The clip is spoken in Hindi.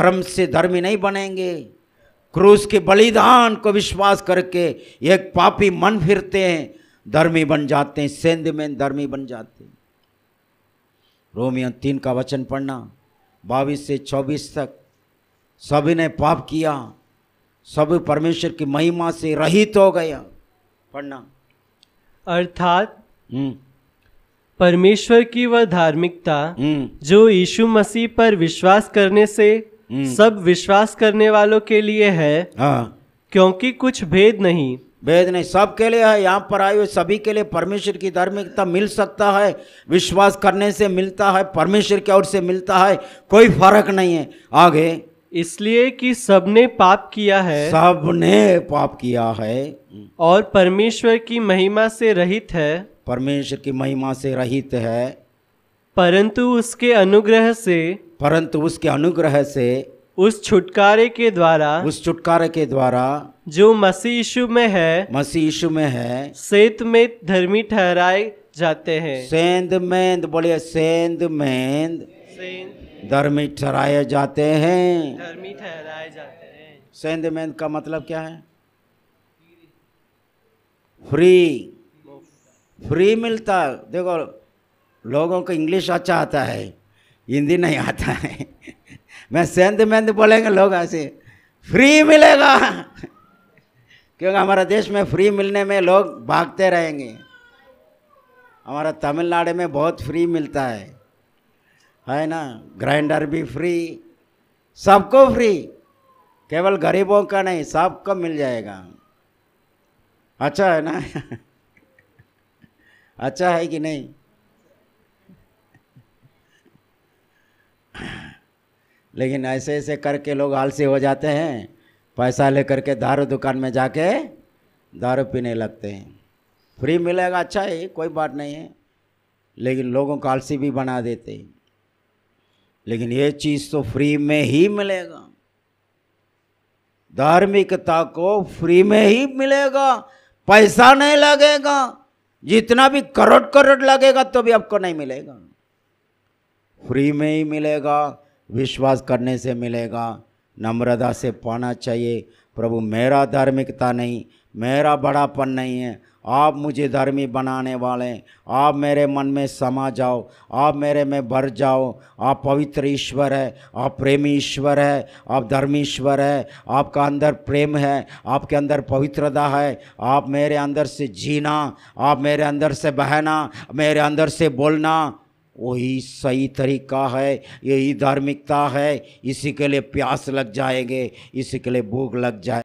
कर्म से धर्मी नहीं बनेंगे क्रूस के बलिदान को विश्वास करके एक पापी मन फिरते हैं धर्मी बन जाते हैं सेंध में धर्मी बन जाते हैं रोमियो तीन का वचन पढ़ना बाईस से चौबीस तक सभी ने पाप किया सभी परमेश्वर की महिमा से रहित हो गया पढ़ना अर्थात हम्म। परमेश्वर की वह धार्मिकता हम्म। जो यीशु मसीह पर विश्वास करने से हम्म। सब विश्वास करने वालों के लिए है हाँ क्योंकि कुछ भेद नहीं भेद नहीं सब के लिए है यहाँ पर आए हुए सभी के लिए परमेश्वर की धार्मिकता मिल सकता है विश्वास करने से मिलता है परमेश्वर की ओर से मिलता है कोई फर्क नहीं है आगे इसलिए कि सबने पाप किया है सबने पाप किया है और परमेश्वर की महिमा से रहित है परमेश्वर की महिमा से रहित है परंतु उसके अनुग्रह से परंतु उसके अनुग्रह से उस छुटकारे के द्वारा उस छुटकारे के द्वारा जो मसी यीशु में है मसी यीशु में है सेत में धर्मी ठहराए जाते हैं सेंध मेंद बोले सेंद मेंद धर्मी ठहराए जाते हैं धर्मी ठहराए जाते हैं सेंध मेंद का मतलब क्या है फ्री फ्री मिलता देखो लोगों को इंग्लिश अच्छा आता है हिंदी नहीं आता है मैं सेंध मेंध बोलेंगे लोग ऐसे फ्री मिलेगा क्योंकि हमारा देश में फ्री मिलने में लोग भागते रहेंगे हमारा तमिलनाडु में बहुत फ्री मिलता है है ना ग्राइंडर भी फ्री सबको फ्री केवल गरीबों का नहीं सबको मिल जाएगा अच्छा है ना अच्छा है कि नहीं लेकिन ऐसे ऐसे करके लोग आलसी हो जाते हैं पैसा ले करके दारू दुकान में जाके दारू पीने लगते हैं फ्री मिलेगा अच्छा है कोई बात नहीं है लेकिन लोगों को आलसी भी बना देते हैं लेकिन ये चीज़ तो फ्री में ही मिलेगा धार्मिकता को फ्री में ही मिलेगा पैसा नहीं लगेगा जितना भी करोड़ करोड़ लगेगा तो भी आपको नहीं मिलेगा फ्री में ही मिलेगा विश्वास करने से मिलेगा नम्रता से पाना चाहिए प्रभु मेरा धार्मिकता नहीं मेरा बड़ापन नहीं है आप मुझे धर्मी बनाने वाले हैं आप मेरे मन में समा जाओ आप मेरे में भर जाओ आप पवित्र ईश्वर है आप प्रेमी ईश्वर है आप धर्मी ईश्वर है आपका अंदर प्रेम है आपके अंदर पवित्रता है आप मेरे अंदर से जीना आप मेरे अंदर से बहना मेरे अंदर से बोलना वही सही तरीका है यही धार्मिकता है इसी के लिए प्यास लग जाएंगे इसी के लिए भूख लग जाए